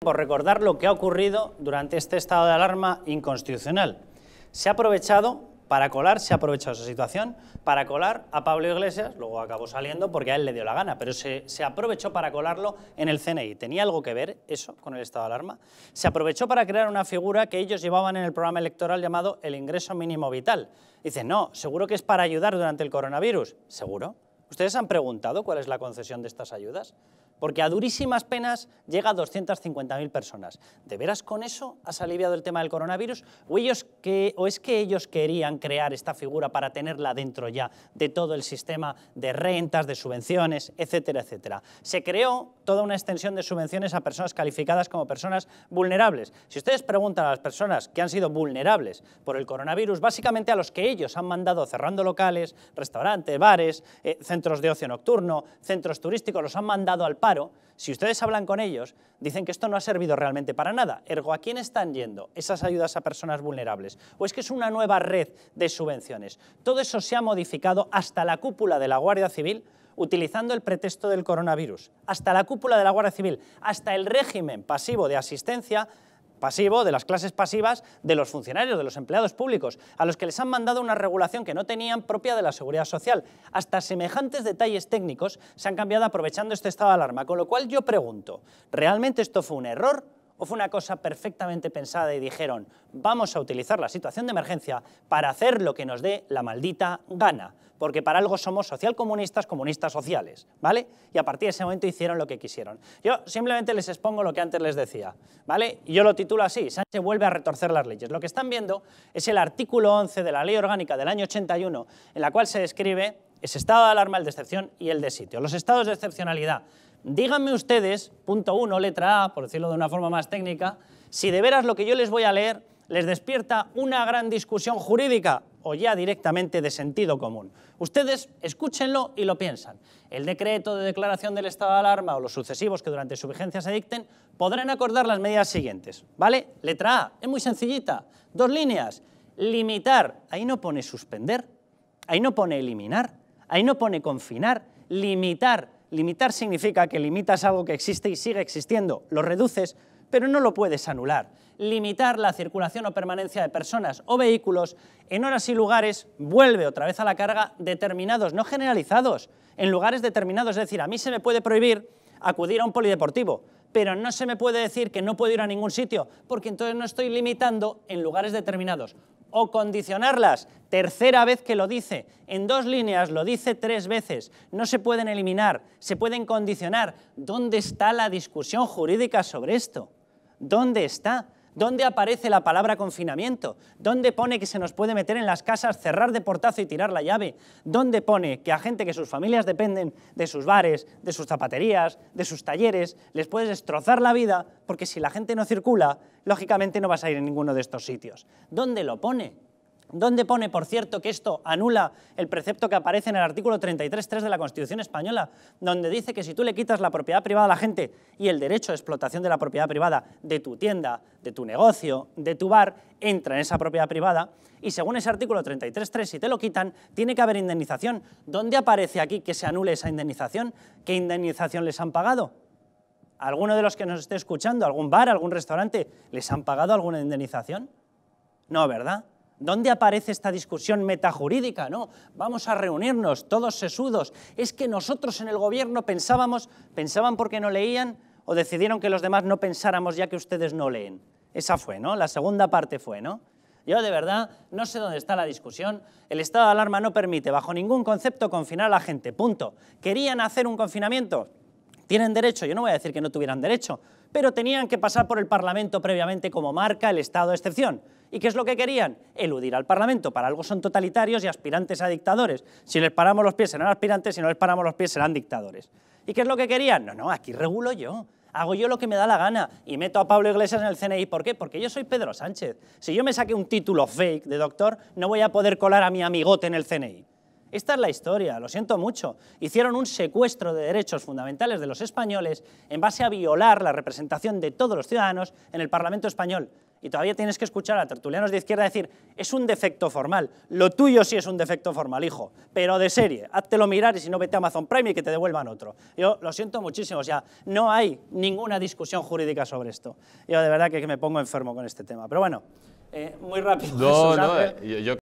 por recordar lo que ha ocurrido durante este estado de alarma inconstitucional. Se ha aprovechado para colar, se ha aprovechado esa situación, para colar a Pablo Iglesias, luego acabó saliendo porque a él le dio la gana, pero se, aprovechó para colarlo en el CNI. ¿Tenía algo que ver eso con el estado de alarma? Se aprovechó para crear una figura que ellos llevaban en el programa electoral llamado el ingreso mínimo vital. Dicen, no, seguro que es para ayudar durante el coronavirus. ¿Seguro? ¿Ustedes han preguntado cuál es la concesión de estas ayudas? porque a durísimas penas llega a 250.000 personas. ¿De veras con eso has aliviado el tema del coronavirus? ¿O, ellos que, ¿O es que ellos querían crear esta figura para tenerla dentro ya de todo el sistema de rentas, de subvenciones, etcétera, etcétera? Se creó toda una extensión de subvenciones a personas calificadas como personas vulnerables. Si ustedes preguntan a las personas que han sido vulnerables por el coronavirus, básicamente a los que ellos han mandado cerrando locales, restaurantes, bares, eh, centros de ocio nocturno, centros turísticos, los han mandado al si ustedes hablan con ellos, dicen que esto no ha servido realmente para nada. Ergo, ¿a quién están yendo esas ayudas a personas vulnerables? ¿O es que es una nueva red de subvenciones? Todo eso se ha modificado hasta la cúpula de la Guardia Civil utilizando el pretexto del coronavirus. Hasta la cúpula de la Guardia Civil, hasta el régimen pasivo de asistencia pasivo, de las clases pasivas, de los funcionarios, de los empleados públicos, a los que les han mandado una regulación que no tenían propia de la seguridad social. Hasta semejantes detalles técnicos se han cambiado aprovechando este estado de alarma, con lo cual yo pregunto, ¿realmente esto fue un error? o fue una cosa perfectamente pensada y dijeron, vamos a utilizar la situación de emergencia para hacer lo que nos dé la maldita gana, porque para algo somos socialcomunistas, comunistas sociales, ¿vale? Y a partir de ese momento hicieron lo que quisieron. Yo simplemente les expongo lo que antes les decía, ¿vale? Yo lo titulo así, Sánchez vuelve a retorcer las leyes. Lo que están viendo es el artículo 11 de la Ley Orgánica del año 81, en la cual se describe ese estado de alarma, el de excepción y el de sitio. Los estados de excepcionalidad Díganme ustedes, punto uno, letra A, por decirlo de una forma más técnica, si de veras lo que yo les voy a leer les despierta una gran discusión jurídica o ya directamente de sentido común. Ustedes escúchenlo y lo piensan. El decreto de declaración del estado de alarma o los sucesivos que durante su vigencia se dicten podrán acordar las medidas siguientes. ¿Vale? Letra A, es muy sencillita. Dos líneas. Limitar. Ahí no pone suspender. Ahí no pone eliminar. Ahí no pone confinar. Limitar Limitar significa que limitas algo que existe y sigue existiendo, lo reduces, pero no lo puedes anular. Limitar la circulación o permanencia de personas o vehículos en horas y lugares vuelve otra vez a la carga determinados, no generalizados, en lugares determinados. Es decir, a mí se me puede prohibir acudir a un polideportivo, pero no se me puede decir que no puedo ir a ningún sitio, porque entonces no estoy limitando en lugares determinados o condicionarlas. Tercera vez que lo dice. En dos líneas lo dice tres veces. No se pueden eliminar, se pueden condicionar. ¿Dónde está la discusión jurídica sobre esto? ¿Dónde está? ¿Dónde aparece la palabra confinamiento? ¿Dónde pone que se nos puede meter en las casas, cerrar de portazo y tirar la llave? ¿Dónde pone que a gente que sus familias dependen de sus bares, de sus zapaterías, de sus talleres, les puedes destrozar la vida? Porque si la gente no circula, lógicamente no vas a ir a ninguno de estos sitios. ¿Dónde lo pone? ¿Dónde pone, por cierto, que esto anula el precepto que aparece en el artículo 33.3 de la Constitución española, donde dice que si tú le quitas la propiedad privada a la gente y el derecho de explotación de la propiedad privada de tu tienda, de tu negocio, de tu bar, entra en esa propiedad privada y según ese artículo 33.3, si te lo quitan, tiene que haber indemnización. ¿Dónde aparece aquí que se anule esa indemnización? ¿Qué indemnización les han pagado? ¿Alguno de los que nos esté escuchando, algún bar, algún restaurante, les han pagado alguna indemnización? No, ¿verdad? ¿Dónde aparece esta discusión metajurídica? No, vamos a reunirnos, todos sesudos. Es que nosotros en el gobierno pensábamos, pensaban porque no leían o decidieron que los demás no pensáramos ya que ustedes no leen. Esa fue, ¿no? La segunda parte fue, ¿no? Yo de verdad no sé dónde está la discusión. El estado de alarma no permite bajo ningún concepto confinar a la gente, punto. ¿Querían hacer un confinamiento? Tienen derecho, yo no voy a decir que no tuvieran derecho, pero tenían que pasar por el Parlamento previamente como marca el estado de excepción. ¿Y qué es lo que querían? Eludir al Parlamento. Para algo son totalitarios y aspirantes a dictadores. Si les paramos los pies serán aspirantes, si no les paramos los pies serán dictadores. ¿Y qué es lo que querían? No, no, aquí regulo yo. Hago yo lo que me da la gana y meto a Pablo Iglesias en el CNI. ¿Por qué? Porque yo soy Pedro Sánchez. Si yo me saqué un título fake de doctor, no voy a poder colar a mi amigote en el CNI. Esta es la historia, lo siento mucho. Hicieron un secuestro de derechos fundamentales de los españoles en base a violar la representación de todos los ciudadanos en el Parlamento español y todavía tienes que escuchar a tertulianos de izquierda decir, es un defecto formal, lo tuyo sí es un defecto formal, hijo, pero de serie, háztelo mirar y si no vete a Amazon Prime y que te devuelvan otro. Yo lo siento muchísimo, o sea, no hay ninguna discusión jurídica sobre esto. Yo de verdad que me pongo enfermo con este tema, pero bueno, eh, muy rápido.